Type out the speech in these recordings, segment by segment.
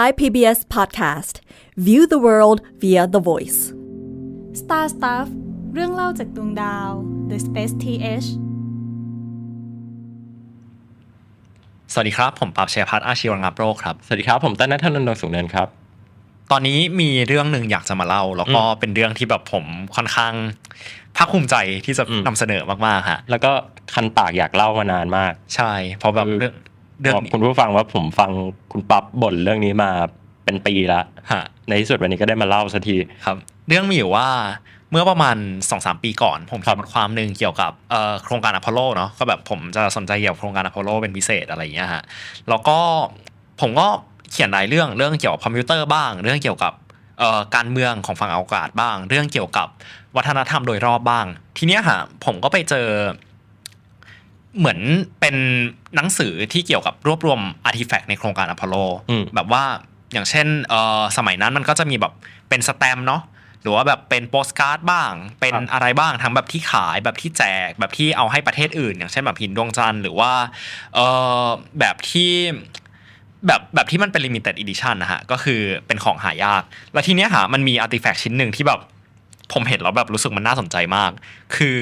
Thai PBS Podcast View the world via the voice Star Stuff เรื่องเล่าจากดวงดาว The Space TH สวัสดีครับ ผมปราบเชยพัฒอาชีวรังอับโรคครับ สวัสดีครับ ผมต้นนัทนนท์สุงเนินครับ ตอนนี้มีเรื่องหนึ่งอยากจะมาเล่า แล้วก็เป็นเรื่องที่แบบผมค่อนข้างภาคภูมิใจที่จะนำเสนอมากๆฮะแล้วก็คันปากอยากเล่ามานานมาก ใช่เพราะแบบเรื่องเรื่องคุณผู้ฟังว่าผมฟังคุณปั๊บบ่นเรื่องนี้มาเป็นปีละในที่สุดวันนี้ก็ได้มาเล่าสักทีครับ เรื่องมีอยู่ว่าเมื่อประมาณ2อสปีก่อน ผมเขียนบทความหนึ่งเกี่ยวกับโครงการอพอลโลเนาะก็แบบผมจะสนใจเกี่ยวกับโครงการอพอลโลเป็นพิเศษอะไรอย่างเงี้ยฮะแล้วก็ผมก็เขียนหลายเรื่องเรื่องเกี่ยวกับคอมพิวเตอร์บ้าง เรื่องเกี่ยวกับการเมืองของฝั่งอวกาศบ้าง เรื่องเกี่ยวกับวัฒนธรรมโดยรอบบ้าง ทีเนี้ยฮะผมก็ไปเจอเหมือนเป็นหนังสือที่เกี่ยวกับรวบรวมอาร์ติแฟกต์ในโครงการอพอลโลแบบว่าอย่างเช่นสมัยนั้นมันก็จะมีแบบเป็นสแตมเนาะหรือว่าแบบเป็นโปสการ์ดบ้าง เป็นอะไรบ้างทั้งแบบที่ขายแบบที่แจกแบบที่เอาให้ประเทศอื่น อย่างเช่นแบบหินดวงจันทร์หรือว่าแบบที่แบบแบบที่มันเป็นลิมิเต็ดอีดิชันนะฮะก็คือเป็นของหายาก แล้วทีเนี้ยค่ะมันมีอาร์ติแฟกต์ชิ้นหนึ่งที่แบบผมเห็นแล้วแบบรู้สึกมันน่าสนใจมาก คือ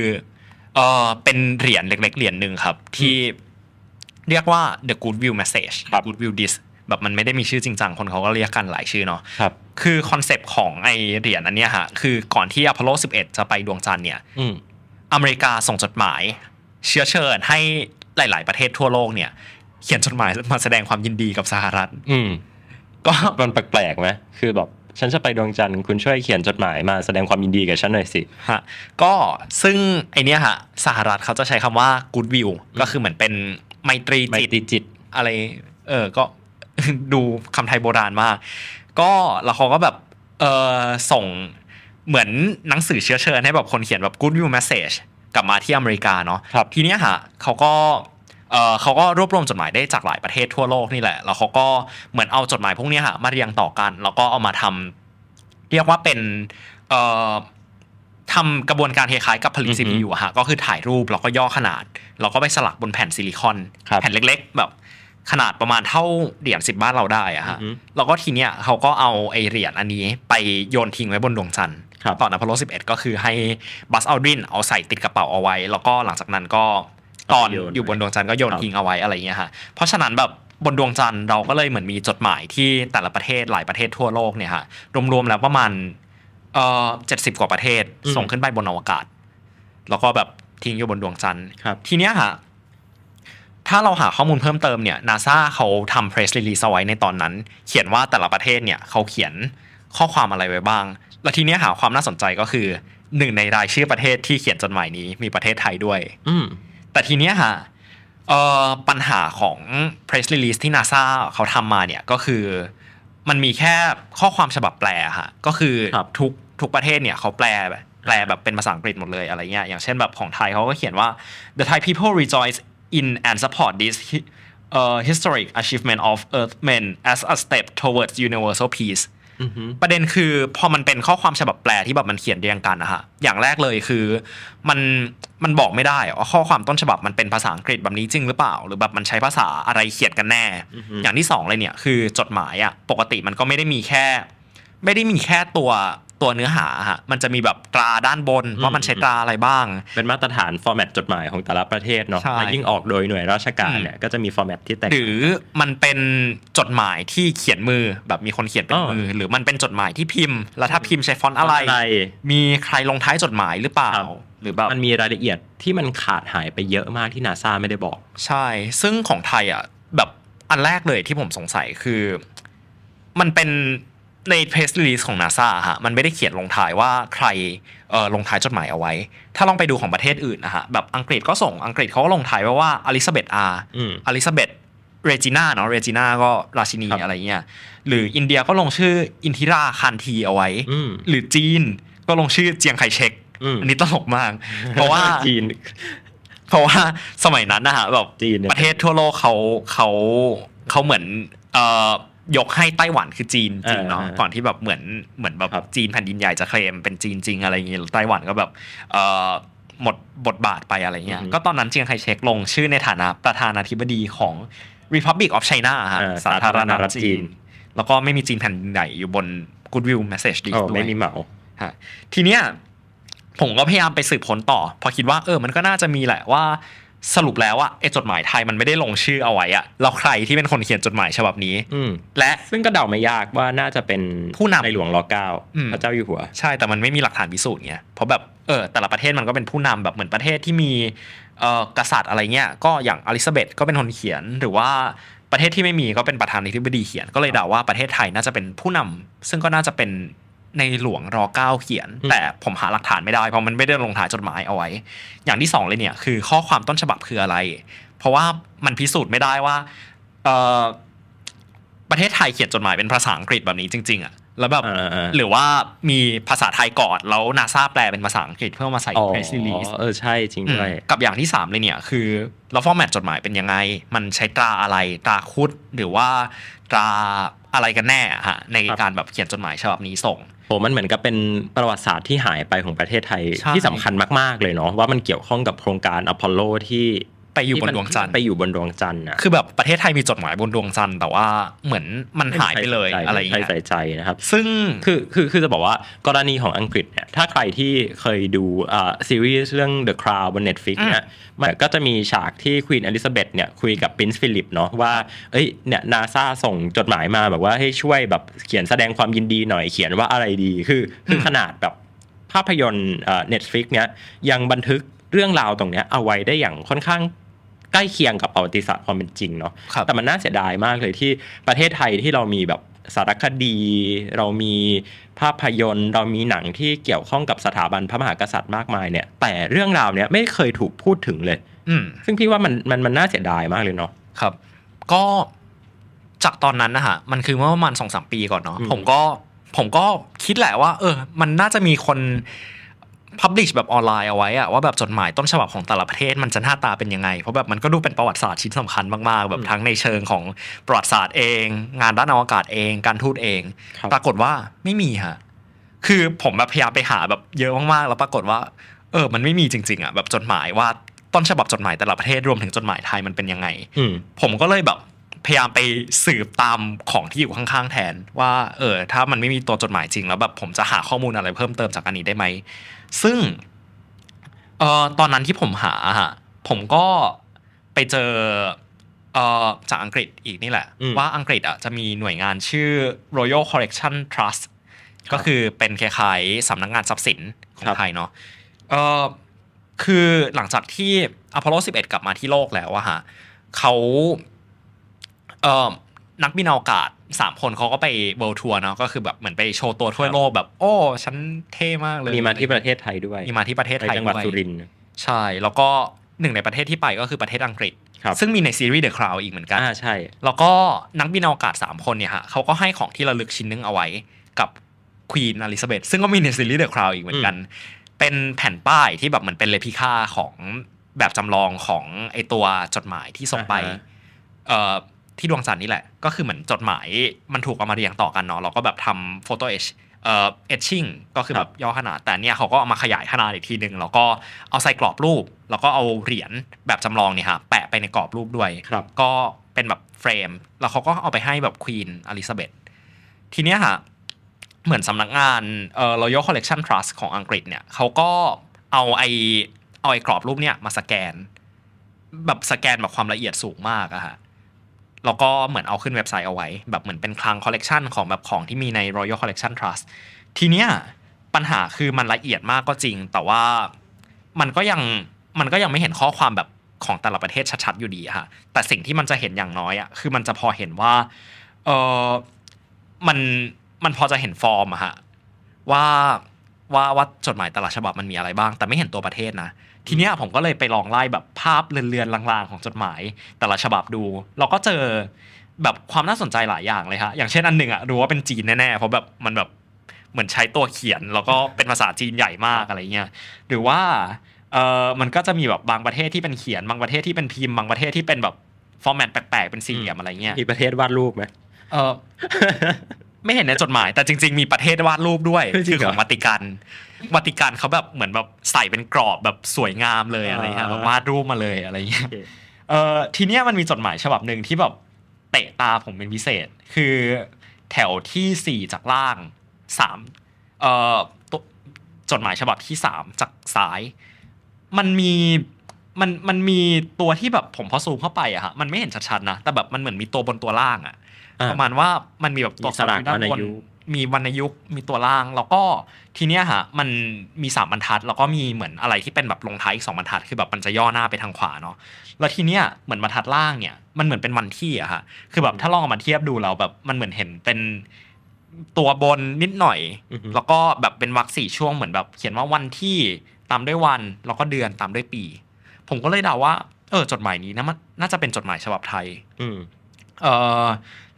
เออเป็นเหรียญเล็ก ๆ เหรียญหนึ่งครับที่เรียกว่า the goodwill message goodwill d i s แบบมันไม่ได้มีชื่อจริงจังคนเขาก็เรียกกันหลายชื่อเนาะครับคือคอนเซปต์ของไอเหรียญอันเนี้ยฮะคือก่อนที่อพอลโล11 จะไปดวงจันทร์เนี่ยอเมริกาส่งจดหมาย เชื้อเชิญให้หลาย ๆประเทศทั่วโลกเนี่ย เขียนจดหมายมาแสดงความยินดีกับสหรัฐ อืมก็มันแปลกๆไหมคือแบบฉันจะไปดวงจันทร์ คุณช่วยเขียนจดหมายมาแสดงความยินดีกับฉันหน่อยสิ ฮะก็ซึ่งไอเนี้ยฮะสหรัฐเขาจะใช้คำว่า good will ก็คือเหมือนเป็นไมตรีจิตจตอะไรเออ ก็ดูคำไทยโบราณมาก ก็แล้วเขาก็แบบเออส่งเหมือนหนังสือเชื้อเชิญ ให้แบบคนเขียนแบบ good will message กลับมาที่อเมริกา เนาะทีเนี้ยฮะเขาก็เขาก็รวบรวมจดหมายได้จากหลายประเทศทั่วโลกนี่แหละ แล้วเขาก็เหมือนเอาจดหมายพวกนี้ค่ะมาเรียงต่อกันแล้วก็เอามาทำเรียกว่าเป็นทำกระบวนการคล้ายๆกับผลิตซีพียูอะฮะก็คือถ่ายรูปแล้วก็ย่อขนาดแล้วก็ไปสลักบนแผ่นซิลิคอน แผ่นเล็ก ๆ แบบขนาดประมาณเท่าเหรียญสิบบ้านเราได้อะฮะแล้วก็ทีเนี้ยเขาก็เอาไอเหรียญอันนี้ ไปโยนทิ้งไว้บนดวงจันทร์ตอนอพอลโล11 ก็คือให้บัสอัลดินเอาใส่ติดกระเป๋าเอาไว้ แล้วก็หลังจากนั้นก็ตอนอยู่บนดวงจันทร์ก็โยนทิ้งเอาไว้อะไรเงี้ยค่ะเพราะฉะนั้นแบบบนดวงจันทร์เราก็เลยเหมือนมีจดหมายที่แต่ละประเทศหลายประเทศทั่วโลกเนี่ยค่ะรวมๆแล้วประมาณเอ่อเจ็ดสิบกว่าประเทศส่งขึ้นไปบนอวกาศ แล้วก็แบบทิ้งอยู่บนดวงจันทร์ทีเนี้ยค่ะถ้าเราหาข้อมูลเพิ่มเติมเนี่ยนาซาเขาทำเพรสรีลีสไว้ในตอนนั้น เขียนว่าแต่ละประเทศเนี่ย เขาเขียนข้อความอะไรไว้บ้าง แล้วทีเนี้ยหาความน่าสนใจก็คือหนึ่งในรายชื่อประเทศที่เขียนจดหมายนี้มีประเทศไทยด้วย อืแต่ทีเนี้ยค่ะปัญหาของ press release ที่ NASA เขาทำมาเนี่ยก็คือมันมีแค่ข้อความฉบับแปลค่ะก็คือทุกทุกประเทศเนี่ยเขาแปลแปลแบบเป็นภาษาอังกฤษหมดเลยอะไรเงี้ยอย่างเช่นแบบของไทยเขาก็เขียนว่า the Thai people rejoice in and support this h i s t o r i c achievement of Earthmen as a step towards universal peace ประเด็นคือพอมันเป็นข้อความฉบับแปลที่แบบมันเขียนเรียงกันนะคะอย่างแรกเลยคือมันมันบอกไม่ได้ว่าข้อความต้นฉบับมันเป็นภาษาอังกฤษแบบนี้จริงหรือเปล่า หรือแบบมันใช้ภาษาอะไรเขียนกันแน่ อย่างที่2เลยเนี่ยคือจดหมายอ่ะปกติมันก็ไม่ได้มีแค่ ไม่ได้มีแค่ตัวตัวเนื้อหาฮะมันจะมีแบบตราด้านบนว่ามันใช้ตราอะไรบ้าง เป็นมาตรฐานฟอร์แมตจดหมายของแต่ละประเทศเนาะยิ่งออกโดยหน่วยราชการเนี่ยก็จะมีฟอร์แมตที่แตกหรือมันเป็นจดหมายที่เขียนมือ แบบมีคนเขียนเป็นมือ หรือมันเป็นจดหมายที่พิมพ์ แล้วถ้าพิมพ์ใช้ฟอนต์อะไร มีใครลงท้ายจดหมายหรือเปล่า หรือแบบมันมีรายละเอียดที่มันขาดหายไปเยอะมากที่นาซาไม่ได้บอก ใช่ ซึ่งของไทยอ่ะแบบอันแรกเลยที่ผมสงสัยคือ มันเป็นในเพสลีสของนาซาฮะมันไม่ได้เขียนลงท้ายว่าใครเออลงท้ายจดหมายเอาไว้ ถ้าลองไปดูของประเทศอื่นนะฮะแบบ อังกฤษก็ส่งอังกฤษเขาก็ลงท้ายไว้ว่าอลิซาเบธอาร์อลิซาเบธเรจิน่าเนาะเรจิน่าก็ราชินีอะไรเงี้ยหรืออินเดียก็ลงชื่ออินทิราคันทีเอาไว้หรือจีนก็ลงชื่อเจียงไคเชกอันนี้ตลกมาก เพราะว่าจีนเพราะว่าสมัยนั้นนะฮะแบบประเทศทั่วโลกเขาเขาเขาเหมือน เอ่อยกให้ไต้หวันคือจีน จริงเนาะก่อนที่แบบเหมือนเหมือนแบบจีนแผ่นดินใหญ่จะเคลมเป็นจีนจริงอะไรอย่างเงี้ยไต้หวันก็แบบเอหมดบทบาทไปอะไรเงี้ยก็ตอนนั้นเจียงไคเชกลงชื่อในฐานะประธานาธิบดีของ Republic of China ฮะสาธารณรัฐจีน แล้วก็ไม่มีจีนแผ่นดินใหญ่อยู่บน Goodwill Message ดีด้วยไม่มีเหมาทีเนี้ยผมก็พยายามไปสืบผลต่อพอคิดว่า เออ มันก็น่าจะมีแหละว่าสรุปแล้วอะไอจดหมายไทยมันไม่ได้ลงชื่อเอาไว้อะเราใครที่เป็นคนเขียนจดหมายฉบับนี้และซึ่งก็เดาไม่ยากว่าน่าจะเป็นผู้นำในหลวงรอเก้าพระเจ้าอยู่หัว ใช่ แต่มันไม่มีหลักฐานพิสูจน์เงี่ยเพราะแบบ เออ แต่ละประเทศมันก็เป็นผู้นำแบบเหมือนประเทศที่มีเออกษัตริย์อะไรเงี้ย ก็อย่างอลิซาเบธก็เป็นคนเขียน หรือว่าประเทศที่ไม่มีก็เป็นประธานาธิบดีเขียน ก็เลยเดาว่าประเทศไทยน่าจะเป็นผู้นำ ซึ่งก็น่าจะเป็นในหลวงรอเก้าเขียน แต่ผมหาหลักฐานไม่ได้เพราะมันไม่ได้ลงถ่ายจดหมายเอาไว้ อย่างที่สองเลยเนี่ยคือข้อความต้นฉบับคืออะไร เพราะว่ามันพิสูจน์ไม่ได้ว่าประเทศไทยเขียนจดหมายเป็นภาษาอังกฤษแบบนี้จริง ๆอ่ะแล้วแบบหรือว่ามีภาษาไทยกอดแล้วนาซาแปลเป็นภาษาอังกฤษเพื่อมาใส่ press release เออใช่จริงด้วยกับอย่างที่ 3 เลยเนี่ยคือเราฟอร์แมตจดหมายเป็นยังไง มันใช้ตราอะไรตราคุดหรือว่าตราอะไรกันแน่ฮะในการแบบเขียนจดหมายฉบับนี้ส่งโอ้มันเหมือนกับเป็นประวัติศาสตร์ที่หายไปของประเทศไทยที่สำคัญมาก ๆ เลยเนาะว่ามันเกี่ยวข้องกับโครงการอพอลโลที่ไปอยู่บนดวงจันทร์ไปอยู่บนดวงจันทร์นะคือแบบประเทศไทยมีจดหมายบนดวงจันทร์แต่ว่าเหมือนมันหายไปเลยอะไรอย่างเงี้ยใส่ใจนะครับซึ่งคือคือคือจะบอกว่ากรณีของอังกฤษเนี่ยถ้าใครที่เคยดูอ่าซีรีส์เรื่อง The Crown บน Netflix เนี่ยมันก็จะมีฉากที่ควีนอลิซาเบธเนี่ยคุยกับปรินซ์ฟิลิปเนาะว่าเอ้ยเนี่ยนาซาส่งจดหมายมาแบบว่าให้ช่วยแบบเขียนแสดงความยินดีหน่อยเขียนว่าอะไรดี คือคือขนาดแบบภาพยนตร์เน็ตฟลิกเนี่ยยังบันทึกเรื่องราวตรงเนี้ยเอาไว้ได้อย่างค่อนข้างใกล้เคียงกับประวัติศาสตร์ความเป็นจริงเนาะ แต่มันน่าเสียดายมากเลยที่ประเทศไทยที่เรามีแบบสารคดี เรามีภาพยนตร์ เรามีหนังที่เกี่ยวข้องกับสถาบันพระมหากษัตริย์มากมายเนี่ย แต่เรื่องราวเนี่ยไม่เคยถูกพูดถึงเลย อืซึ่งพี่ว่ามันมันมันน่าเสียดายมากเลยเนาะครับ ก็จากตอนนั้นนะฮะมันคือเมื่อประมาณสองสามปีก่อนเนาะผมก็ผมก็คิดแหละว่า เออ มันน่าจะมีคนพับลิชแบบออนไลน์เอาไว้อะว่าแบบจดหมายต้นฉบับของแต่ละประเทศ มันจะหน้าตาเป็นยังไงเพราะแบบมันก็ดูเป็นประวัติศาสตร์ชิ้นสำคัญมากๆแบบทั้งในเชิงของประวัติศาสตร์เอง งานด้านอวกาศเองการทูตเอง ปรากฏว่าไม่มีค่ะคือผมแบบพยายามไปหาแบบเยอะมากๆแล้วปรากฏว่า เออมันไม่มีจริงๆอะแบบจดหมายว่าต้นฉบับจดหมายแต่ละประเทศรวมถึงจดหมายไทยมันเป็นยังไงผมก็เลยแบบพยายามไปสืบตามของที่อยู่ข้าง ๆ แทน ว่า เออ ถ้ามันไม่มีตัวจดหมายจริงแล้วแบบผมจะหาข้อมูลอะไรเพิ่มเติมจากอันนี้ได้ไหมซึ่งเอ่อตอนนั้นที่ผมหาฮะผมก็ไปเจอเอ่อจากอังกฤษอีกนี่แหละ ว่าอังกฤษอ่ะจะมีหน่วยงานชื่อ Royal Collection Trust ก็คือเป็นคล้ายๆสำนักงานทรัพย์สินของไทยเนาะเอ่อคือหลังจากที่อพอลโล11 กลับมาที่โลกแล้วอะฮะเขาเอ่อนักบินอวกาศสามคนเขาก็ไปเวิลด์ทัวร์เนาะก็คือแบบเหมือนไปโชว์ตัวทั่วโลก แบบ โอ้ฉันเท่มากเลย มีมาที่ประเทศไทยด้วย มีมาที่ประเทศไทยจังหวัดสุรินทร์ใช่ แล้วก็หนึ่งในประเทศที่ไปก็คือประเทศอังกฤษซึ่งมีในซีรีส์เดอะคราวอีกเหมือนกันอ่าใช่ แล้วก็นักบินอวกาศ3คนเนี่ยฮะเขาก็ให้ของที่ระลึกชิ้นนึงเอาไว้กับควีนอลิซาเบธซึ่งก็มีในซีรีส์เดอะคราวอีกเหมือนกัน เป็นแผ่นป้ายที่แบบเหมือนเป็นเลพิค่าของแบบจำลองของไอตัวจดหมายที่ส่งไปเอ่อที่ดวงจันทร์นี่แหละก็คือเหมือนจดหมายมันถูกเอามาเรียงต่อกันเนาะเราก็แบบทำโฟโต้เอชเอ่อเอชชิ่งก็คือแบบย่อขนาดแต่เนี่ยเขาก็เอามาขยายขนาดอีกทีหนึ่งแล้วก็เอาใส่กรอบรูป แล้วก็เอาเหรียญแบบจำลองเนี่ยฮะแปะไปในกรอบรูปด้วย ก็เป็นแบบเฟรมแล้วเขาก็เอาไปให้แบบควีนอลิซาเบธทีเนี้ยฮะเหมือนสำนักงานเอ่อรอยัลคอลเลกชันทรัสของอังกฤษเนี่ยเขาก็เอาไอเอาไอกรอบรูปเนี่ยมาสแกนแบบสแกนแบบความละเอียดสูงมากอะฮะแล้วก็เหมือนเอาขึ้นเว็บไซต์เอาไว้แบบเหมือนเป็นคลังคอลเลกชันของแบบของที่มีใน Royal Collection Trust ทีเนี้ยปัญหาคือมันละเอียดมากก็จริง แต่ว่ามันก็ยังมันก็ยังไม่เห็นข้อความแบบของแต่ละประเทศชัดๆอยู่ดีค่ะแต่สิ่งที่มันจะเห็นอย่างน้อยอ่ะคือมันจะพอเห็นว่าเออมันมันพอจะเห็นฟอร์มอะฮะว่าว่าว่าจดหมายแต่ละฉบับมันมีอะไรบ้าง แต่ไม่เห็นตัวประเทศนะทีเนี้ยผมก็เลยไปลองไล่แบบภาพเลือนๆลางๆของจดหมาย แต่ละฉบับดู เราก็เจอแบบความน่าสนใจหลายอย่างเลยฮะอย่างเช่นอันหนึ่งอะรู้ว่าเป็นจีนแน่ๆเพราะแบบมันแบบเหมือนใช้ตัวเขียนแล้วก็เป็นภาษาจีนใหญ่มากอะไรเงี้ยหรือว่าเออมันก็จะมีแบบบางประเทศที่เป็นเขียนบางประเทศที่เป็นพิมพ์บางประเทศที่เป็นแบบฟอร์แมตแปลกๆเป็นสี่เหลี่ยมอะไรเงี้ยมีประเทศวาดรูปไหมเออไม่เห็นในจดหมาย แต่จริงๆ มีประเทศวาดรูปด้วย คือของวัติกันวัติกันเขาแบบเหมือนแบบใส่เป็นกรอบแบบสวยงามเลยอะไรเงี้ยแบบวาดรูปมาเลยอะไรเงี้ยเอ่อทีเนี้ยมันมีจดหมายฉบับหนึ่งที่แบบเตะตาผมเป็นพิเศษ คือแถวที่สี่จากล่างสามเอ่อจดหมายฉบับที่สามจากซ้ายมันมีมันมันมีตัวที่แบบผมพอซูมเข้าไปอะฮะมันไม่เห็นชัดๆนะ แต่แบบมันเหมือนมีตัวบนตัวล่างอะประมาณว่ามันมีแบบตัวสลักด้านบนมีวรรณยุกมีตัวล่าง แล้วก็ทีเนี้ยฮะ มันมีสามบรรทัดแล้วก็มีเหมือนอะไรที่เป็นแบบลงท้ายอีกสองบรรทัดคือ แบบมันจะย่อหน้าไปทางขวาเนาะแล้วทีเนี้ยเหมือนบรรทัดล่างเนี่ยมันเหมือนเป็นวันที่อะฮะคือแบบถ้าลองเอามาเทียบดูเราแบบมันเหมือนเห็น เป็นตัวบนนิดหน่อยแล้วก็แบบเป็นวรรคสี่ช่วงเหมือนแบบเขียนว่าวันที่ตามด้วยวัน แล้วก็เดือนตามด้วยปี ผมก็เลยเดาว่า เออ จดหมายนี้นะมัน น่าจะเป็นจดหมายฉบับไทย อืเออ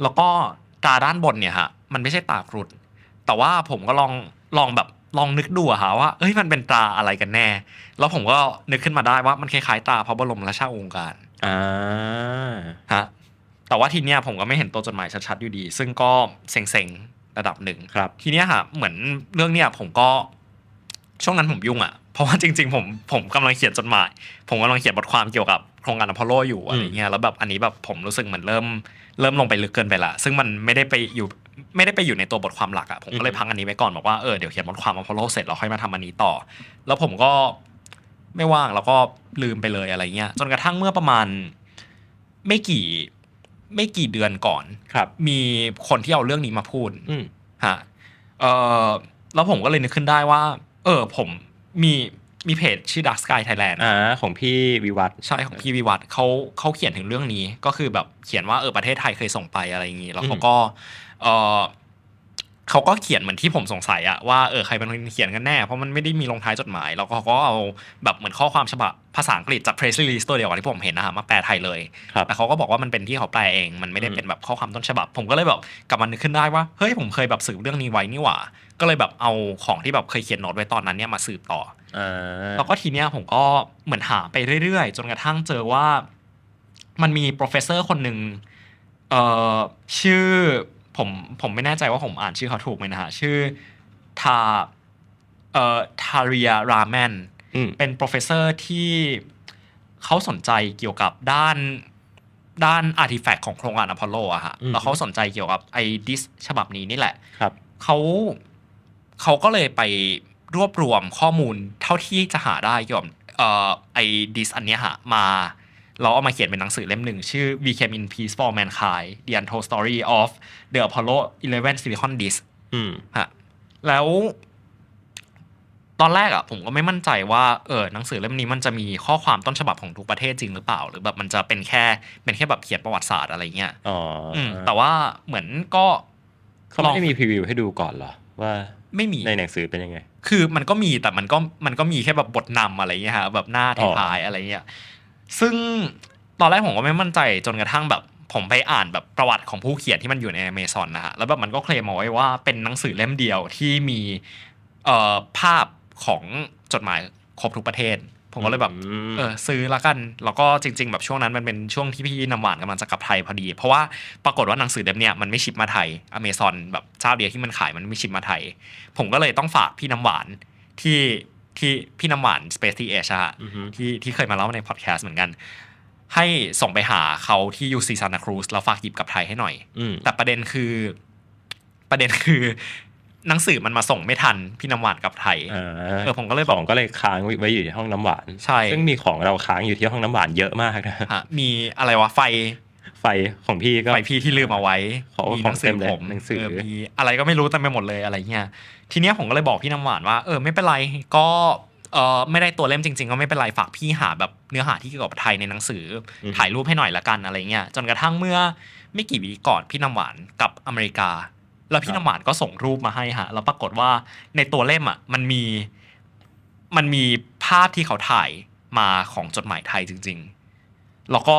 แล้วก็ตาด้านบนเนี่ยฮะ มันไม่ใช่ตาครุฑแต่ว่าผมก็ลองลองแบบลองนึกดูอะฮะว่า เอ้ยมันเป็นตาอะไรกันแน่ แล้วผมก็นึกขึ้นมาได้ว่ามันคล้ายๆ ตาพระบรมราชาองค์การอ่าฮะ แต่ว่าทีเนี้ยผมก็ไม่เห็นตัวจดหมายชัดๆอยู่ดี ซึ่งก็เซ็งๆ ระดับหนึ่งครับทีเนี้ยค่ะเหมือนเรื่องเนี้ยผมก็ช่วงนั้นผมยุ่งอะเพราะว่าจริงๆผมผมกำลังเขียนจดหมายผมกำลังเขียนบทความเกี่ยวกับโครงการอพอลโลอยู่อะไรเงี้ยแล้วแบบอันนี้แบบผมรู้สึกเหมือนเริ่ม เริ่มลงไปลึกเกินไปละซึ่งมันไม่ได้ไปอยู่ ไม่ได้ไปอยู่ในตัวบทความหลักอะผมก็เลยพังอันนี้ไว้ก่อนบอกว่าเออเดี๋ยวเขียนบทความอพอลโลเสร็จเราค่อยมาทำอันนี้ต่อ แล้วผมก็ไม่ว่างแล้วก็ลืมไปเลยอะไรเงี้ยจนกระทั่งเมื่อประมาณไม่กี่ไม่กี่เดือนก่อนครับ มีคนที่เอาเรื่องนี้มาพูดฮะเออแล้วผมก็เลยนึกขึ้นได้ว่า เออผมมีมีเพจชื่อ Dark Sky Thailand อ่าของพี่วิวัฒใช่ ของพี่วิวัฒเขาเขาเขียนถึงเรื่องนี้ ก็คือแบบเขียนว่าเออประเทศไทยเคยส่งไปอะไรอย่างนี้ แล้วเขาก็เออเขาก็เขียนเหมือนที่ผมสงสัยอะว่าเออใครเป็นคนเขียนกันแน่เพราะมันไม่ได้มีลงท้ายจดหมาย แล้วเขาก็เอาแบบเหมือนข้อความฉบับ ภาษาอังกฤษจากเพรสล r ส l e ตัวเดียวกับที่ผมเห็นนะฮะมาแปลไทยเลยแต่เขาก็บอกว่ามันเป็นที่เขาแปลเองมันไม่ได้เป็นแบบข้อความต้นฉบับ ผมก็เลยแบบกลับมานึกขึ้นได้ว่าเฮ้ยผมเคยแบบสืบเรื่องนี้ไว้นี่หว่าก็เลยแบบเอาของที่แบบเคยเขียนโน้ตไว้ตอนนั้นเนี่ยมาสืบต่อแล้วก็ทีเนี้ยผมก็เหมือนหาไปเรื่อย ๆ จนกระทั่งเจอว่ามันมี professor คนหนึ่งเอ่อชื่อผมผมไม่แน่ใจว่าผมอ่านชื่อเขาถูกไหมนะฮะชื่อทา เอ่อทาริยาราแมน เป็น professor ที่เขาสนใจเกี่ยวกับด้านด้านอาร์ติแฟกต์ของโครงการอพอลโลอะฮะแล้วเขาสนใจเกี่ยวกับไอดิสฉบับนี้นี่แหละ ครับเขาเขาก็เลยไปรวบรวมข้อมูลเท่าที่จะหาได้เกี่ยวกับไอดิสอันนี้ฮะมาเราเอามาเขียนเป็นหนังสือเล่มหนึ่ง ชื่อ We Came in Peace for Mankind The Untold Story of the Apollo 11 Silicon Disk ฮะแล้ว ตอนแรกอะผมก็ไม่มั่นใจว่าเออหนังสือเล่มนี้มันจะมีข้อความต้นฉบับของทุกประเทศจริงหรือเปล่าหรือ แบบมันจะเป็นแค่เป็นแค่แบบเขียนประวัติศาสตร์อะไรเงี้ยอ๋อแต่ว่าเหมือนก็เขาไม่ได้มีพรีวิวให้ดูก่อนเหรอว่าไม่มี ในหนังสือเป็นยังไง คือมันก็มีแต่มันก็มันก็มีแค่แบบบทนำอะไรเงี้ยฮะแบบหน้าท้ายอะไรเงี้ย ซึ่งตอนแรกผมก็ไม่มั่นใจจนกระทั่งแบบผมไปอ่านแบบประวัติของผู้เขียนที่มันอยู่ในอเมซอนนะฮะ แล้วแบบมันก็เคลมเอาไว้ว่าเป็นหนังสือเล่มเดียวที่มีภาพของจดหมายครบทุกประเทศผมก็เลยแบบเออ ซื้อละกัน แล้วก็จริง ๆแบบช่วงนั้นมันเป็นช่วงที่พี่น้ำหวานกำลังจะกลับไทยพอดี เพราะว่าปรากฏว่าหนังสือเล่มเนี้ยมันไม่ชิปมาไทยอเมซอนแบบเจ้าเดียวที่มันขายมันไม่ชิปมาไทย ผมก็เลยต้องฝากพี่น้ำหวานที่ที่พี่น้ำหวาน Space ีเอชะที่ที่เคยมาเล่าในพอดแคสต์เหมือนกัน ให้ส่งไปหาเขาที่ยูซีซานาครูสแล้วฝากหยิบกลับไทยให้หน่อยแต่ประเด็นคือ ประเด็นคือหนังสือมันมาส่งไม่ทันพี่น้ำหวานกับไทยเออผมก็เลยบอกก็เลยค้างไว้อยู่ที่ห้องน้ำหวาน ใช่ ซึ่งมีของเราค้างอยู่ที่ห้องน้ำหวานเยอะมากนะมีอะไรวะ ไฟไฟของพี่ก็ไฟพี่ที่ลืมเอาไว้องหนังสือผมหนังสือมีอะไรก็ไม่รู้เต็มไปหมดเลยอะไรเงี้ยทีเนี้ยผมก็เลยบอกพี่น้ำหวานว่า เออไม่เป็นไรก็เออไม่ได้ตัวเล่มจริง ๆ ก็ไม่เป็นไรฝากพี่หาแบบเนื้อหาที่เกี่ยวกับไทยในหนังสือ ถ่ายรูปให้หน่อยละกันอะไรเงี้ยจนกระทั่งเมื่อไม่กี่วีก่อนพี่น้ำหวานกับอเมริกาแล้วพี่น้ำหวานก็ส่งรูปมาให้ฮะ แล้วปรากฏว่าในตัวเล่มอ่ะ มันมีมันมีภาพที่เขาถ่ายมาของจดหมายไทยจริงๆ แล้วก็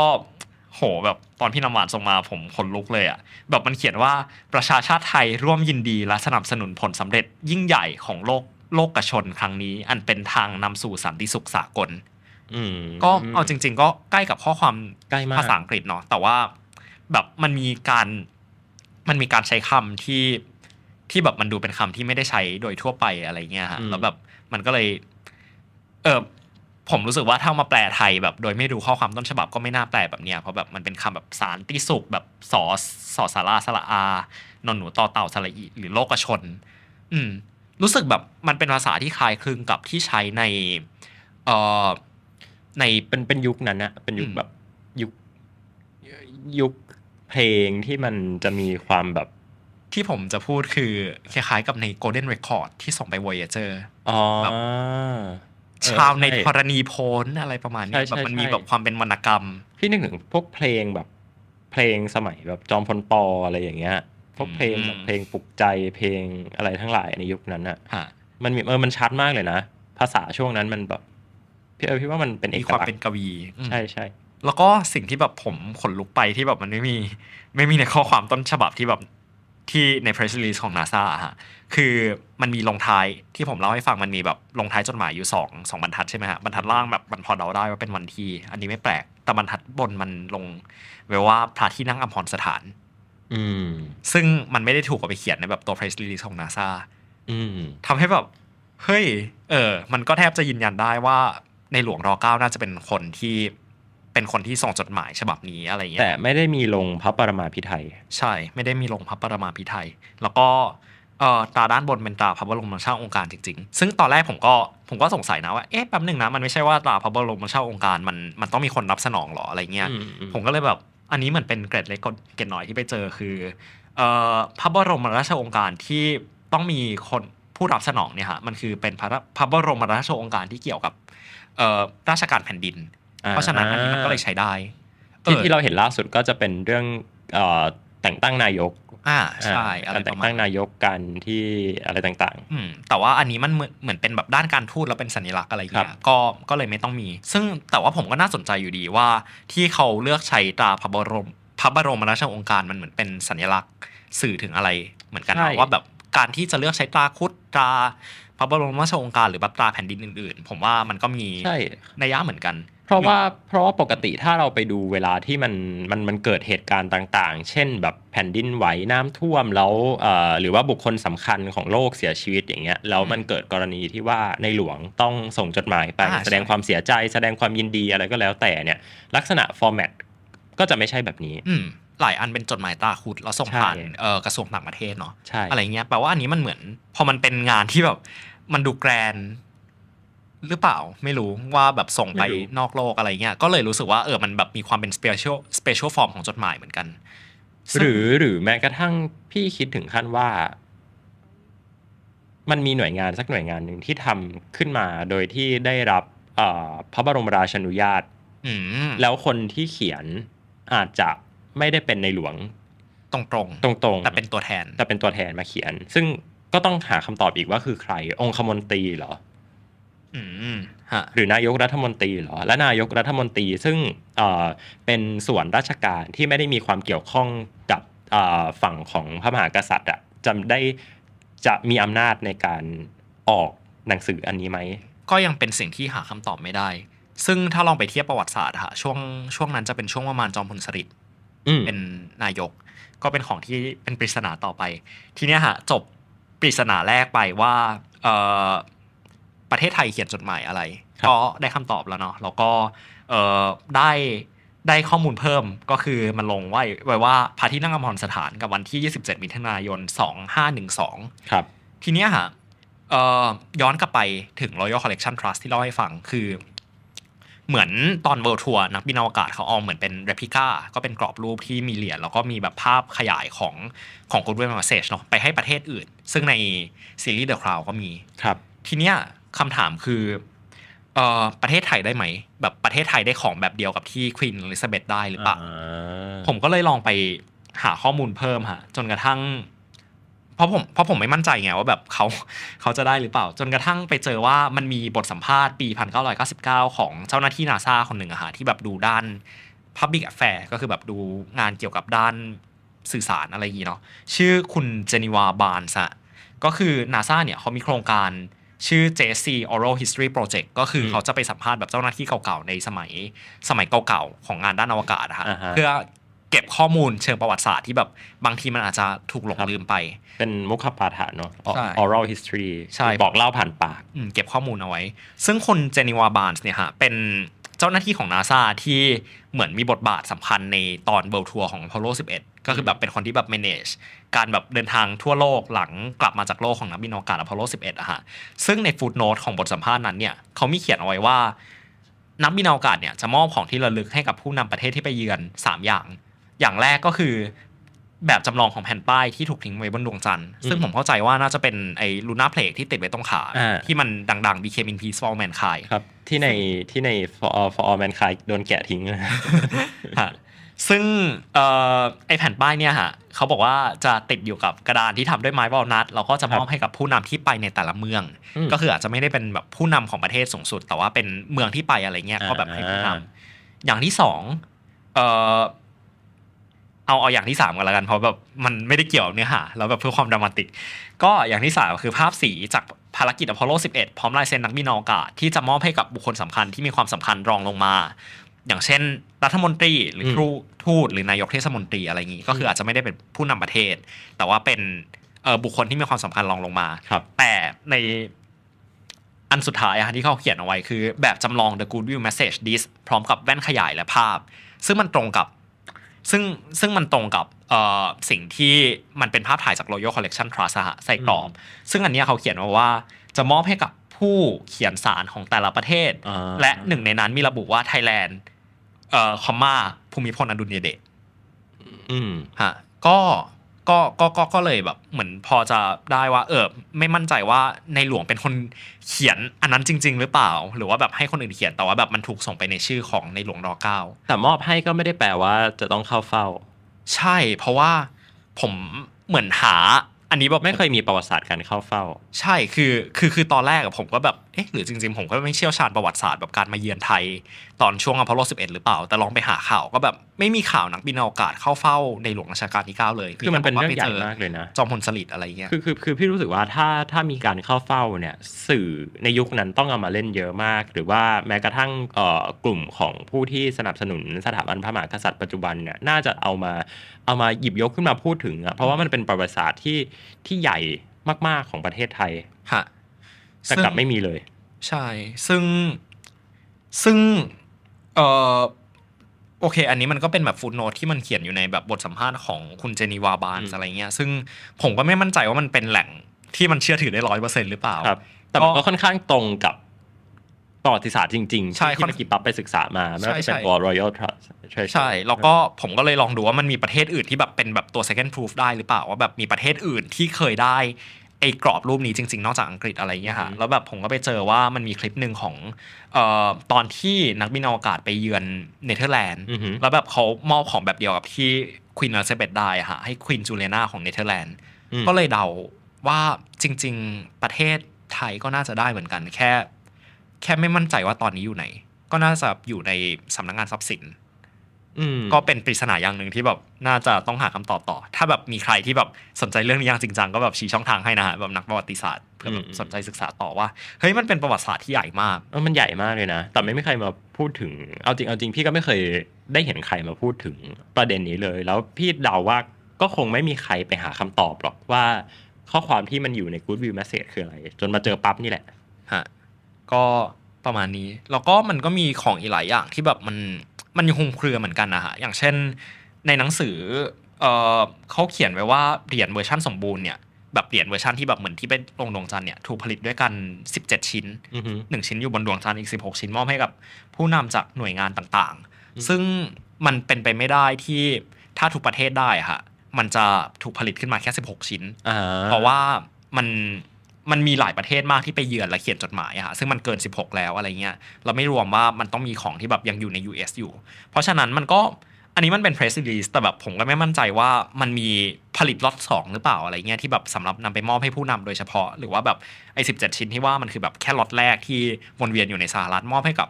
โหแบบตอนพี่น้ำหวานส่งมาผมขนลุกเลยอ่ะแบบมันเขียนว่าประชาชาติไทยร่วมยินดี และสนับสนุนผลสำเร็จ ยิ่งใหญ่ของโลก โลกกระชนครั้งนี้ อันเป็นทางนำสู่สันติสุขสากลก็เอาจริง ๆ ก็ใกล้กับข้อความภาษาอังกฤษเนาะแต่ว่าแบบมันมีการมันมีการใช้คำที่ที่แบบมันดูเป็นคำที่ไม่ได้ใช้โดยทั่วไปอะไรเงี้ยฮะแล้วแบบมันก็เลยเออผมรู้สึกว่าถ้ามาแปลไทยแบบ โดยไม่ดูข้อความต้นฉบับก็ไม่น่าแปลแบบเนี้ยเพราะแบบมันเป็นคำแบบสารติสุกแบบสอสอสาราสละอานนหนูต่อเต่าสละอีหรือโลกชนอืมรู้สึกแบบมันเป็นภาษาที่คล้ายคลึงกับที่ใช้ในเอ่อในเป็นเป็นยุคนั้นนะเป็นยุคแบบยุค ยุคเพลงที่มันจะมีความแบบที่ผมจะพูดคือ คล้ายๆกับใน Golden Record ที่ส่งไป Voyager อ๋อ ชาวในธรณีโพ้นอะไรประมาณนี้แบบมันมีแบบความเป็นวรรณกรรม พี่นึกถึงพวกเพลงแบบ เพลงสมัยแบบจอมพลปออะไรอย่างเงี้ยพวกเพลงแบบเพลงปลุกใจ เพลงอะไรทั้งหลายในยุคนั้นอะมันมีเออมันชัดมากเลยนะ ภาษาช่วงนั้นมันแบบ พี่เออพี่ว่ามันเป็นเอกลักษณ์เป็นกวีใช่ใช่แล้วก็สิ่งที่แบบผมขนลุกไปที่แบบมันไม่มีไม่มีในข้อความต้นฉบับที่แบบที่ใน press release ของ NASA ฮะคือมันมีลงท้ายที่ผมเล่าให้ฟังมันมีแบบ ลงท้ายจดหมายอยู่2งบรรทัดใช่ไหมฮะบรรทัดล่างแบบมันพอเดาได้ว่าเป็นวันที่อันนี้ไม่แปลกแต่บรรทัดบนมันลงไว้ว่าพระที่นั่งอัมพรสถาน อืม ซึ่งมันไม่ได้ถูกเอาไปเขียนในแบบตัว press release ของ NASA อืมทำให้แบบเฮ้ยเออ มันก็แทบจะยืนยันได้ว่าในหลวงรอเก้าน่าจะเป็นคนที่เป็นคนที่ส่งจดหมายฉบับนี้อะไรเงี้ยแต่ไม่ได้มีลงพระปรมาพิไทยใช่ไม่ได้มีลงพระปรมาพิไทยแล้วก็เออตาด้านบนเป็นตาพระบรมราชาองค์การจริง ๆซึ่งตอนแรกผมก็ผมก็สงสัยนะว่าเอ๊ะแป๊บหนึ่งนะมันไม่ใช่ว่าตาพระบรมราชาองค์การมันมันต้องมีคนรับสนองหรออะไรเงี้ยผมก็เลยแบบอันนี้เหมือนเป็นเกร็ดเล็กเกร็ดน้อยที่ไปเจอคือเออพระบรมราชองค์การที่ต้องมีคนผู้รับสนองเนี่ยฮะมันคือเป็นพระพระบรมราชองค์การที่เกี่ยวกับราชการแผ่นดินเพราะฉะนั้นอันนี้มันก็เลยใช้ได้ที่ที่เราเห็นล่าสุดก็จะเป็นเรื่องแต่งตั้งนายก อ่าใช่การแต่งตั้งนายกการที่อะไรต่าง ๆอืมแต่ว่าอันนี้มันเหมือนเหมือนเป็นแบบด้านการทูตแล้วเป็นสัญลักษณ์อะไรอย่างเงี้ยก็ก็เลยไม่ต้องมี ซึ่งแต่ว่าผมก็น่าสนใจอยู่ดีว่า ที่เขาเลือกใช้ตราพระบรม พระบรมราชองค์การมันเหมือนเป็นสัญลักษณ์สื่อถึงอะไรเหมือนกันว่าแบบการที่จะเลือกใช้ตราคุดตราพระบรมราชโองการหรือแบบตราแผ่นดินอื่นๆ ผมว่ามันก็มี ใช่ในยะเหมือนกัน เพราะว่าเพราะว่าปกติถ้าเราไปดูเวลาที่มันมันมันเกิดเหตุการณ์ต่างๆ เช่นแบบแผ่นดินไหวน้ำท่วมแล้วหรือว่าบุคคลสำคัญของโลกเสียชีวิตอย่างเงี้ยแล้วมันเกิดกรณีที่ว่าในหลวงต้องส่งจดหมายไปแสดงความเสียใจ แสดงความยินดีอะไรก็แล้วแต่เนี่ย ลักษณะฟอร์แมตก็จะไม่ใช่แบบนี้อหลายอันเป็นจดหมายตาคุดแล้วส่งผ่านกระทรวงต่างประเทศเนาะอะไรเงี้ยแปลว่าอันนี้มันเหมือนพอมันเป็นงานที่แบบมันดูแกรนหรือเปล่า ไม่รู้ว่าแบบส่งไปนอกโลกอะไรเงี้ยก็เลยรู้สึกว่าเออมันแบบมีความเป็นสเปเชียลสเปเชียลฟอร์มของจดหมายเหมือนกัน หรือหรือแม้กระทั่งพี่คิดถึงขั้นว่า มันมีหน่วยงานสักหน่วยงานหนึ่งที่ทำขึ้นมาโดยที่ได้รับพระบรมราชานุญาตแล้วคนที่เขียนอาจจะไม่ได้เป็นในหลวงตรงตรงตรงตรงแต่เป็นตัวแทน แต่เป็นตัวแทนมาเขียน ซึ่งก็ต้องหาคำตอบอีกว่าคือใคร องคมนตรีเหรอหรือนายกรัฐมนตรีเหรอและนายกรัฐมนตรี ซึ่งเป็นส่วนราชการที่ไม่ได้มีความเกี่ยวข้องกับฝั่งของพระมหากษัตริย์จะได้จะมีอำนาจในการออกหนังสืออันนี้ไหมก็ยังเป็นสิ่งที่หาคำตอบไม่ได้ ซึ่งถ้าลองไปเทียบประวัติศาสตร์ฮะช่วงช่วงนั้นจะเป็นช่วงประมาณจอมพลสฤษดิ์เป็นนายก ก็เป็นของที่เป็นปริศนาต่อไป ทีนี้ฮะจบปริศนาแรกไปว่าประเทศไทยเขียนจดหมายอะไร ก็ได้คำตอบแล้วเนาะแล้วก็ได้ได้ข้อมูลเพิ่มก็คือมันลงไว้ไว้ว่าพระที่นั่งอมรสถานกับวันที่ 27 มิถุนายน 2512 ครับ ทีเนี้ยฮะย้อนกลับไปถึง Royal Collection Trust ที่เล่าให้ฟังคือเหมือนตอนเวิร์ทัวร์นักบินอวกาศเขาเอาเหมือนเป็นเรพิก้าก็เป็นกรอบรูปที่มีเหรียญแล้วก็มีแบบภาพขยายของของกูดเวยมาเซจเนาะไปให้ประเทศอื่น ซึ่งในซีรีส์เดอะคลาวก็มีครับทีเนี้ยคำถามคือเอ่อประเทศไทยได้ไหมแบบประเทศไทยได้ของแบบเดียวกับที่ควีนอลิซาเบธได้หรือเปล่าผมก็เลยลองไปหาข้อมูลเพิ่มฮะจนกระทั่งเพราะผมเพราะผมไม่มั่นใจไงว่าแบบเขาเขาจะได้หรือเปล่า จนกระทั่งไปเจอว่ามันมีบทสัมภาษณ์ปี 1999 ของเจ้าหน้าที่นาซาคนหนึ่งอะฮะที่แบบดูด้าน Public Affair ก็คือแบบดูงานเกี่ยวกับด้านสื่อสารอะไรอย่างี้เนาะชื่อคุณเจนีวาบานซะก็คือนาซาเนี่ยเขามีโครงการชื่อ JSC Oral History Project ก็คือเขาจะไปสัมภาษณ์แบบเจ้าหน้าที่เก่าๆ ในสมัยสมัยเก่าๆ ของงานด้านอวกาศอะฮะเพื่อเก็บข้อมูลเชิงประวัติศาสตร์ที่แบบบางทีมันอาจจะถูกหลงลืมไป เป็นมุขปาฐะเนาะ oral history ใช่บอกเล่าผ่านปาก เก็บข้อมูลเอาไว้ ซึ่งคนเจนีวาบานส์เนี่ยฮะ เป็นเจ้าหน้าที่ของนาซาที่เหมือนมีบทบาทสำคัญในตอนเบิร์ทัวร์ของพอลโล11 ก็คือแบบเป็นคนที่แบบ manage การแบบเดินทางทั่วโลกหลังกลับมาจากโลกของนักบินอวกาศอพอลโล11อะฮะ ซึ่งในฟุตโนตของบทสัมภาษณ์นั้นเนี่ยเขามีเขียนเอาไว้ว่านักบินอวกาศเนี่ยจะมอบของที่ระลึกให้กับผู้นำประเทศที่ไปเยือน3 อย่างอย่างแรกก็คือแบบจำลองของแผ่นป้ายที่ถูกทิ้งไว้บนดวงจันทร์ซึ่งผมเข้าใจว่าน่าจะเป็นไอ้ลูน่าเพลกที่ติดไว้ตรงขา ที่มันดังๆ became in peace for mankind ครับที่ในที่ใน for all for all mankind โดนแกะทิ้งนะซึ่งออไอแผ่นป้ายเนี่ยฮะเขาบอกว่าจะติดอยู่กับกระดานที่ทำด้วยไม้บอลนัทเราก็จะมอบให้กับผู้นำที่ไปในแต่ละเมือง ก็คืออาจจะไม่ได้เป็นแบบผู้นำของประเทศสูงสุด แต่ว่าเป็นเมืองที่ไปอะไรเงี้ยก็แบบให้ผู้นำอย่างที่สองเเอาเอาอย่างที่ 3 กันแล้วกัน เพราะแบบ มันไม่ได้เกี่ยวเนื้อหาแล้วแบบเพื่อความดรามาติก ก็อย่างที่ 3 คือภาพสี จากภารกิจอพอลโล11 พร้อมลายเซ็นนักบินอวกาศที่จะมอบให้กับบุคคลสำคัญที่มีความสำคัญรองลงมา อย่างเช่นรัฐมนตรีหรือทูทูตหรือนายกเทศมนตรีอะไรอย่างนี้ก็คืออาจจะไม่ได้เป็นผู้นำประเทศ แต่ว่าเป็นบุคคลที่มีความสำคัญรองลงมาแต่ในอันสุดท้ายที่เขาเขียนเอาไว้คือ แบบจำลอง The g o o d v i l w Message Disc พร้อมกับแว่นขยายและภาพ ซึ่งมันตรงกับซึ่งซึ่งมันตรงกับสิ่งที่มันเป็นภาพถ่ายจาก Royal Collection Trust ฮะใส่กรอบซึ่งอันนี้เขาเขียนมาว่า จะมอบให้กับผู้เขียนสารของแต่ละประเทศ และหนึ่งในนั้นมีระบุว่าไทยแลนด์คอมมาภูมิพลอดุลยเดชฮะ ก็ก็ก็ก็ก็เลยแบบ เหมือนพอจะได้ว่า เออไม่มั่นใจว่าในหลวงเป็นคนเขียนอันนั้นจริง ๆ หรือเปล่า หรือว่าแบบให้คนอื่นเขียน แต่ว่าแบบมันถูกส่งไปในชื่อของในหลวงรอเก้าแต่มอบให้ก็ไม่ได้แปลว่าจะต้องเข้าเฝ้า ใช่ เพราะว่าผมเหมือนหาอันนี้แบบไม่เคยมีประวัติศาสตร์การเข้าเฝ้า ใช่คือ คือคือตอนแรกผมก็แบบเอ๊ะหรือจริง ๆผมก็ไม่เชี่ยวชาญประวัติศาสตร์แบบการมาเยือนไทย ตอนช่วงอพอลโล11 หรือเปล่า แต่ลองไปหาข่าวก็แบบ ไม่มีข่าวนักบินอวกาศเข้าเฝ้าในหลวงรัชกาลที่9เลย คือมันเป็นเรื่องใหญ่มากเลยนะจอมพลสฤษดิ์อะไรเงี้ยคือคือคือพี่รู้สึกว่าถ้าถ้ามีการเข้าเฝ้าเนี่ยสื่อในยุคนั้นต้องเอามาเล่นเยอะมาก หรือว่าแม้กระทั่งเอ่อกลุ่มของผู้ที่สนับสนุนสถาบันพระมหากษัตริย์ปัจจุบันเนี่ยน่าจะเอามาเอามาหยิบยกขึ้นมาพูดถึงอะเพราะว่ามันเป็นประวัติศาสตร์ที่ที่ใหญ่มากๆของประเทศไทยฮะแต่กลับไม่มีเลย ใช่ ซึ่ง ซึ่ง เอ่อโอเค อันนี้มันก็เป็นแบบฟุตโนตที่มันเขียนอยู่ในแบบบทสัมภาษณ์ของคุณเจนีวาบานอะไรเงี้ย ซึ่งผมก็ไม่มั่นใจว่ามันเป็นแหล่งที่มันเชื่อถือได้ร้อยเปอร์เซ็นต์หรือเปล่า แต่มันก็ค่อนข้างตรงกับประวัติศาสตร์จริงๆใช่ที่เมกีบปั๊บไปศึกษามาไม่ว่าจะเป็นตัว Royal Trust ใช่ แล้วก็ผมก็เลยลองดูว่ามันมีประเทศอื่นที่แบบเป็นแบบตัว second proof ได้หรือเปล่าว่าแบบมีประเทศอื่นที่เคยได้ ไอ้กรอบรูปนี้จริงๆ นอกจากอังกฤษอะไรเงี้ยค่ะแล้วแบบผมก็ไปเจอว่ามันมีคลิปหนึ่งของออตอนที่นักบินอวกาศไปเยือนเนเธอร์แลนด์แล้วแบบเขามอบของแบบเดียวกับที่ควีนอลิซาเบธได้ค่ะให้ควีนจูเลียนาของเนเธอร์แลนด์ก็เลยเดาว่าจริง ๆประเทศไทยก็น่าจะได้เหมือนกันแค่แค่ไม่มั่นใจว่าตอนนี้อยู่ไหน ก็น่าจะอยู่ในสำนักงงานทรัพย์สินก็เป็นปริศนาอย่างหนึ่งที่แบบน่าจะต้องหาคำตอบต่อ ถ้าแบบมีใครที่แบบสนใจเรื่องนี้อย่างจริงจังก็แบบชี้ช่องทางให้นะฮะแบบนักประวัติศาสตร์เพื่อแบบสนใจศึกษาต่อว่าเฮ้ยมันเป็นประวัติศาสตร์ที่ใหญ่มากเออมันใหญ่มากเลยนะแต่ไม่มีใครมาพูดถึงเอาจริงเอาจริงพี่ก็ไม่เคยได้เห็นใครมาพูดถึงประเด็นนี้เลย แล้วพี่เดาว่าก็คงไม่มีใครไปหาคำตอบหรอกว่าข้อความที่มันอยู่ใน Good View Message คืออะไรจนมาเจอปั๊บนี่แหละ ฮะก็ประมาณนี้แล้วก็มันก็มีของอีกหลายอย่างที่แบบมันมันยังคงเครือเหมือนกันนะฮะอย่างเช่นในหนังสือเออเขาเขียนไว้ว่าเหรียญเวอร์ชันสมบูรณ์เนี่ยแบบเหรียญเวอร์ชันที่แบบเหมือนที่เป็นลงดวงจันทร์เนี่ยถูกผลิตด้วยกัน 17 ชิ้นหนึ่งชิ้นอยู่บนดวงจันทร์อีก16 ชิ้นมอบให้กับ ผู้นำจากหน่วยงานต่างๆ ซึ่งมันเป็นไปไม่ได้ที่ถ้าทุกประเทศได้ค่ะมันจะถูกผลิตขึ้นมาแค่ 16 ชิ้นเพราะว่ามันมันมีหลายประเทศมากที่ไปเยือนและเขียนจดหมายอะซึ่งมันเกิน 16 แล้วอะไรเงี้ยเราไม่รวมว่ามันต้องมีของที่แบบยังอยู่ใน US อยู่ เพราะฉะนั้นมันก็อันนี้มันเป็น press release แต่แบบผมก็ไม่มั่นใจว่ามันมีผลิตล็อตสองหรือเปล่าอะไรเงี้ยที่แบบสำหรับนำไปมอบให้ผู้นำ โดยเฉพาะหรือว่าแบบไอ้สิชิ้นที่ว่ามันคือแบบแค่ล็อตแรกที่วนเวียนอยู่ในสหรัฐมอบให้กับ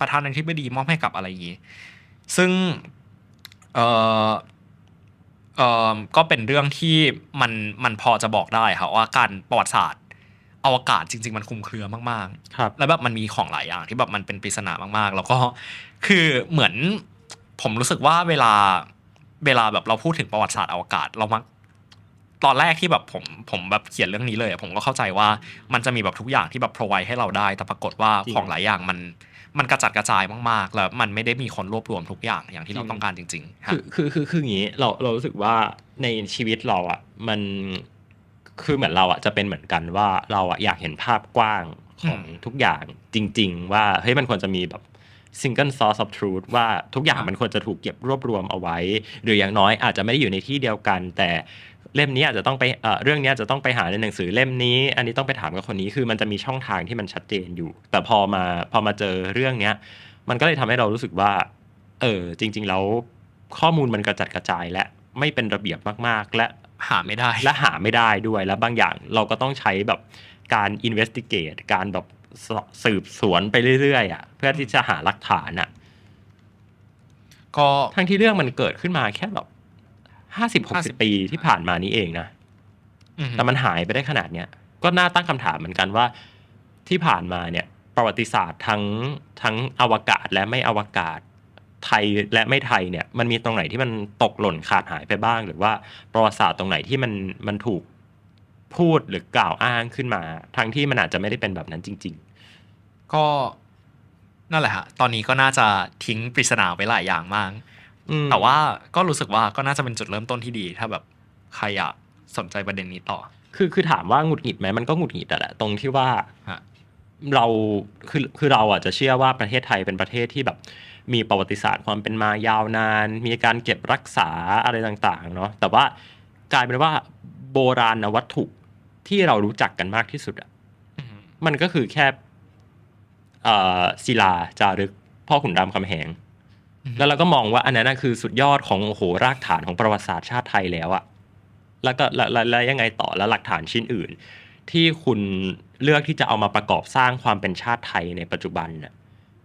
ประธานาธิบดีมอบให้กับอะไรอย่างงี้ซึ่งเออเออก็เป็นเรื่องที่มันมันพอจะบอกได้ครับว่าการประวัติศาสตร์อวกาศจริงๆมันคุมเครือมากๆ ครับ แล้วแบบมันมีของหลายอย่างที่แบบมันเป็นปริศนามาก ๆ แล้วก็คือเหมือนผมรู้สึกว่าเวลาเวลาแบบเราพูดถึงประวัติศาสตร์อวกาศเรามักตอนแรกที่แบบผมผมแบบเขียนเรื่องนี้เลยผมก็เข้าใจว่ามันจะมีแบบทุกอย่าง ที่แบบพรอไวให้เราได้ แต่ปรากฏว่าของหลายอย่างมันมันกระจัดกระจายมากๆ แล้วมันไม่ได้มีคนรวบรวมทุกอย่างอย่างที่เราต้องการจริงๆ คือคือคืออย่างนี้เราเรารู้สึกว่าในชีวิตเราอ่ะมันคือเหมือนเราอ่ะจะเป็นเหมือนกันว่าเราอ่ะอยากเห็นภาพกว้างของทุกอย่างจริง ๆ ว่าเฮ้ยมันควรจะมีแบบ single source of truth ว่าทุกอย่างมันควรจะถูกเก็บรวบรวมเอาไว้ หรืออย่างน้อยอาจจะไม่ได้อยู่ในที่เดียวกัน แต่เล่มนี้อาจจะต้องไปเรื่องนี้อาจจะต้องไปหา ในหนังสือเล่มนี้ อันนี้ต้องไปถามกับคนนี้คือมันจะมีช่องทางที่มันชัดเจนอยู่ แต่พอมาพอมาเจอเรื่องเนี้ย มันก็เลยทำให้เรารู้สึกว่าเออจริง ๆ แล้วข้อมูลมันกระจัดกระจายและไม่เป็นระเบียบมาก ๆและหาไม่ได้ และหาไม่ได้ด้วยแล้วบางอย่างเราก็ต้องใช้แบบการอินเวสติเกต การแบบสืบสวนไปเรื่อยๆอ่ะเพื่อที่จะหาหลักฐานอ่ะ ก็ทั้งที่เรื่องมันเกิดขึ้นมาแค่แบบห้าสิบหกสิบปีที่ผ่านมานี้เองนะแต่มันหายไปได้ขนาดเนี้ยก็น่าตั้งคำถามเหมือนกันว่าที่ผ่านมาเนี่ย ประวัติศาสตร์ทั้งทั้งอวกาศและไม่อวกาศไทยและไม่ไทยเนี่ยมันมีตรงไหนที่มันตกหล่นขาดหายไปบ้างหรือว่าประวัติศาสตร์ตรงไหนที่มันมันถูกพูดหรือกล่าวอ้างขึ้นมา ทั้งที่มันอาจจะไม่ได้เป็นแบบนั้นจริง ๆ ก็นั่นแหละฮะตอนนี้ก็น่าจะทิ้งปริศนาไว้หลายอย่างมากแต่ว่าก็รู้สึกว่าก็น่าจะเป็นจุดเริ่มต้นที่ดีถ้าแบบใครอยากสนใจประเด็นนี้ต่อ คือคือถามว่าหงุดหงิดไหมมันก็หงุดหงิดแหละตรงที่ว่าเราคือคือเราอาจจะเชื่อว่าประเทศไทยเป็นประเทศที่แบบมีประวัติศาสตร์ความเป็นมายาวนาน มีการเก็บรักษาอะไรต่าง ๆ เนาะแต่ว่ากลายเป็นว่าโบราณวัตถุที่เรารู้จักกันมากที่สุดอ่ะมันก็คือแค่ศิลาจารึกพ่อขุนรามคำแหง แล้วเราก็มองว่าอันนั้นคือสุดยอดของโหรากฐานของประวัติศาสตร์ชาติไทยแล้วอะแล้วก็แล้วยังไงต่อแล้วหลักฐานชิ้นอื่น ที่คุณเลือกที่จะเอามาประกอบสร้างความเป็นชาติไทยในปัจจุบันน่ะ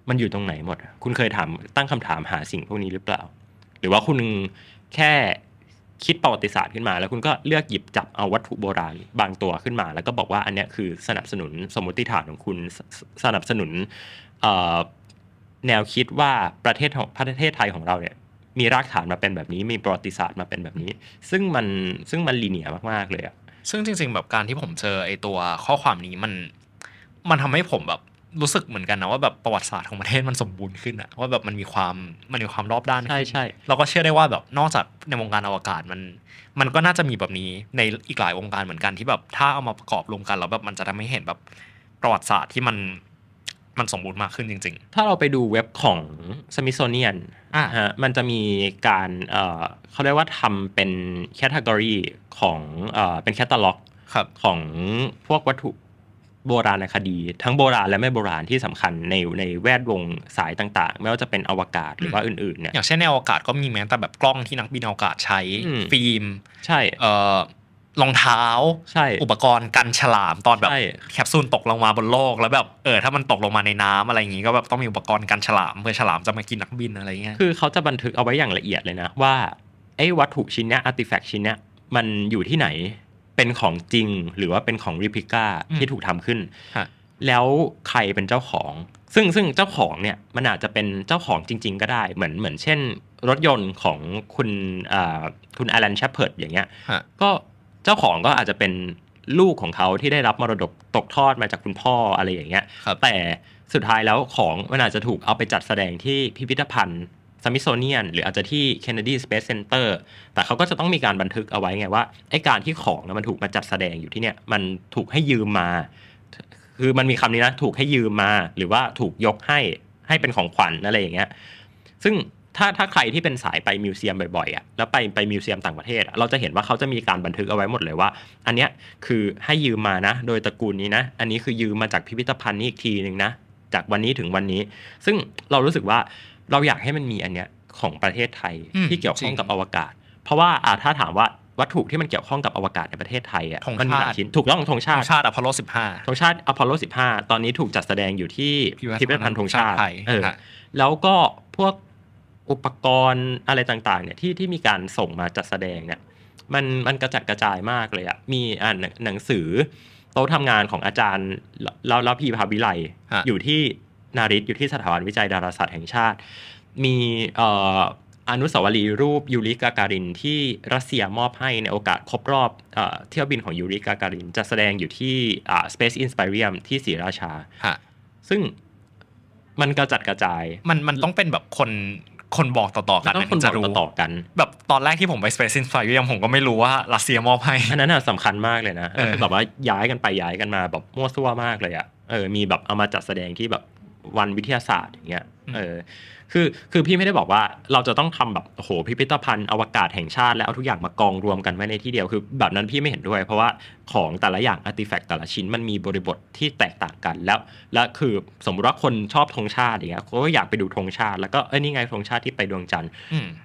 มันอยู่ตรงไหนหมด คุณเคยถามตั้งคำถามหาสิ่งพวกนี้หรือเปล่า หรือว่าคุณแค่คิดประวัติศาสตร์ขึ้นมา แล้วคุณก็เลือกหยิบจับเอาวัตถุโบราณบางตัวขึ้นมา แล้วก็บอกว่าอันนี้คือสนับสนุนสมมติฐานของคุณสนับสนุน แนวคิดว่าประเทศของประเทศไทยของเราเนี่ยมีรากฐานมาเป็นแบบนี้มีประวัติศาสตร์มาเป็นแบบนี้ ซึ่งมันซึ่งมันลีเนียมากๆเลยอะซึ่งจริงๆแบบการที่ผมเจอไอตัวข้อความนี้มันมันทำให้ผมแบบรู้สึกเหมือนกันนะว่าแบบประวัติศาสตร์ ของประเทศมันสมบูรณ์ขึ้นอะว่าแบบมันมีความมันมีความรอบด้าน ใช่ใช่เราก็เชื่อได้ว่าแบบนอกจากในวงการอวกาศมัน มันก็น่าจะมีแบบนี้ในอีกหลายวงการเหมือนกันที่แบบถ้าเอามาประกอบรวมกันแล้วแบบมันจะทำให้เห็นแบบประวัติศาสตร์ที่มันมันสมบูรณ์มากขึ้นจริง ๆถ้าเราไปดูเว็บของสมิโซเนียนอ่ะฮะมันจะมีการเเขาเรียกว่าทำเป็นแคตตากรีของเป็นแคตตาล็อกของพวกวัตถุโบราณคดีทั้งโบราณและไม่โบราณที่สำคัญในในแวดวงสายต่าง ๆ ไม่ว่าจะเป็นอวกาศหรือว่าอื่นๆเนี่ยอย่างเช่นในอวกาศก็มีแม้แต่แบบกล้องที่นักบินอวกาศใช้ฟิล์มใช่เอรองเท้าใช่อุปกรณ์กันฉลามตอนแบบแคปซูลตกลงมาบนโลกแล้วแบบเออถ้ามันตกลงมาในน้ำอะไรอย่างงี้ก็แบบต้องมีอุปกรณ์กันฉลาม เพื่อฉลามจะมากินนักบินอะไรเงี้ยคือเขาจะบันทึกเอาไว้อย่างละเอียดเลยนะ ว่าไอ้วัตถุชิ้นเนี้ยอาร์ติแฟกต์ชิ้นเนี้ยมันอยู่ที่ไหนเป็นของจริงหรือว่าเป็นของริพิก้าที่ถูกทำขึ้น แล้วใครเป็นเจ้าของ ซึ่งซึ่งเจ้าของเนี่ยมันอาจจะเป็นเจ้าของจริง ๆ ก็ได้เหมือนเหมือนเช่นรถยนต์ของคุณคุณอลันแชปเพิร์ดอย่างเงี้ยก็เจ้าของก็อาจจะเป็นลูกของเขาที่ได้รับมรดกตกทอดมาจากคุณพ่ออะไรอย่างเงี้ย แต่สุดท้ายแล้วของมันอาจจะถูกเอาไปจัดแสดงที่พิพิธภัณฑ์สมิธโซเนียนหรืออาจจะที่ Kennedy Space Center แต่เขาก็จะต้องมีการบันทึกเอาไว้ไงว่า ไอการที่ของมันถูกมาจัดแสดงอยู่ที่เนี่ยมันถูกให้ยืมมา คือมันมีคำนี้นะ ถูกให้ยืมมา หรือว่าถูกยกให้ให้เป็นของขวัญอะไรอย่างเงี้ยซึ่งถ้าถ้าใครที่เป็นสายไปมิวเซียมบ่อยๆอ่ะแล้วไปไปมิวเซียมต่างประเทศ เราจะเห็นว่าเขาจะมีการบันทึกเอาไว้หมดเลยว่า อันเนี้ยคือให้ยืมมานะ โดยตระกูลนี้นะ อันนี้คือยืมมาจากพิพิธภัณฑ์นี้อีกทีหนึ่งนะจากวันนี้ถึงวันนี้ ซึ่งเรารู้สึกว่าเราอยากให้มันมีอันเนี้ยของประเทศไทยที่เกี่ยวข้องกับอวกาศ เพราะว่าอาถ้าถามว่าวัตถุที่มันเกี่ยวข้องกับอวกาศในประเทศไทยอ่ะมันมีหลายชิ้นถูกต้องธงชาติธงชาติอพอลโล15ธงชาติ อพอลโล15 ตอนนี้ถูกจัดแสดงอยู่ที่พิพิธภัณฑ์ธงชาติเออแล้วก็พวกอุปกรณ์อะไรต่าง ๆ เนี่ยที่ที่มีการส่งมาจัดแสดงเนี่ยมันมันกระจัดกระจายมากเลยอ่ะมีอ่านหนังสือ โต๊ะทำงานของอาจารย์เราเราพีพาวิไลอยู่ที่นาริศอยู่ที่สถาบันวิจัยดาราศาสตร์แห่งชาติ มีอนุสาวรีย์รูปยูริกาการินที่ รัสเซียมอบให้ในโอกาสครบรอบ เที่ยวบินของยูริกาการิน จะแสดงอยู่ที่ Space i n s p i r ี u m ที่ศรีราชาซึ่งมันกระจัดกระจาย มันมันต้องเป็นแบบคนคนบอกต่อๆกันต้องคนบอกต่อๆกันแบบตอนแรกที่ผมไป Space i n s p i r ี u m ผมก็ไม่รู้ว่ารัสเซียมอบให้ อันนั้นสำคัญมากเลยนะแบบว่าย้ายกันไปย้ายกันมาแบบมั่วซั่วมากเลยอ่ะเออมีแบบเอามาจัดแสดงที่แบบวันวิทยาศาสตร์ อย่างเงี้ย เออ คือ คือพี่ไม่ได้บอกว่าเราจะต้องทำแบบโหพิพิธภัณฑ์อวกาศแห่งชาติแล้วเอาทุกอย่างมากองรวมกันไว้ในที่เดียวคือแบบนั้นพี่ไม่เห็นด้วย เพราะว่าของแต่ละอย่างอาร์ติแฟกต์แต่ละชิ้นมันมีบริบทที่แตกต่างกันแล้ว และคือสมมติว่าคนชอบธงชาติอย่างเงี้ยเขาก็อยากไปดูธงชาติแล้วก็เอ้ยนี่ไงธงชาติที่ไปดวงจันทร์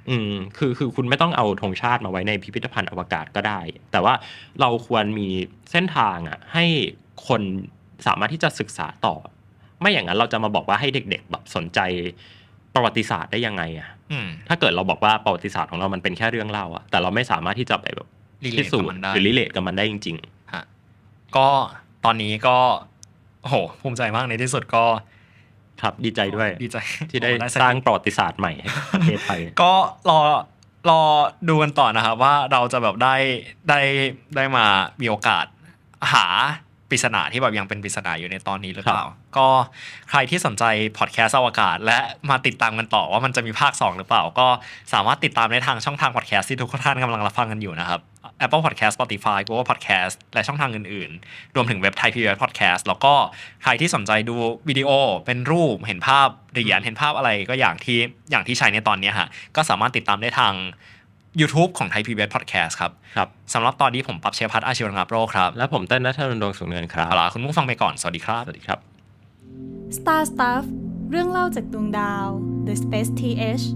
อืม คือ คือคุณไม่ต้องเอาธงชาติมาไว้ในพิพิธภัณฑ์อวกาศก็ได้ แต่ว่าเราควรมีเส้นทางอ่ะให้คนสามารถที่จะศึกษาต่อไม่อย่างนั้นเราจะมาบอกว่าให้เด็ก ๆ แบบสนใจประวัติศาสตร์ได้ยังไง อ่ะถ้าเกิดเราบอกว่าประวัติศาสตร์ของเรามันเป็นแค่เรื่องเล่าอ่ะ แต่เราไม่สามารถที่จะไปแบบพิสูจน์หรือลิเลตกับมันได้จริงๆฮะก็ตอนนี้ก็โหภูมิใจมากในที่สุดก็ ครับดีใจด้วย ดีใจที่ได้สร้างประวัติศาสตร์ใหม่ให้ประเทศไทยก็รอรอดูกันต่อนะครับว่าเราจะแบบได้ได้ได้มามีโอกาสหาปริศนาที่แบบยังเป็นปริศนาอยู่ในตอนนี้หรือเปล่า ก็ใครที่สนใจพอดแคสต์อวกาศ และมาติดตามกันต่อว่ามันจะมีภาค 2 หรือเปล่า ก็สามารถติดตามได้ทางช่องทางพอดแคสต์ที่ทุกท่านกำลังรับฟังกันอยู่นะครับ Apple Podcast Spotify Google Podcast และช่องทางอื่นๆ รวมถึงเว็บไทยพีวีพอดแคสต์แล้วก็ใครที่สนใจดูวิดีโอเป็นรูป เห็นภาพเรียนเห็นภาพอะไรก็อย่างที่อย่างที่ใช้ในตอนนี้ฮะก็สามารถติดตามได้ทางยูทูบของไทยพีบีเอสพอดแคสต์ครับครับสำหรับตอนนี้ผมปั๊บเชยพัฒอาชีวรังโรครับ และผมเต้นนัทนนดวงสุงเนินครับลอาคุณผู้ฟังไปก่อน สวัสดีครับ สวัสดีครับ Star Stuff เรื่องเล่าจากดวงดาว The Space TH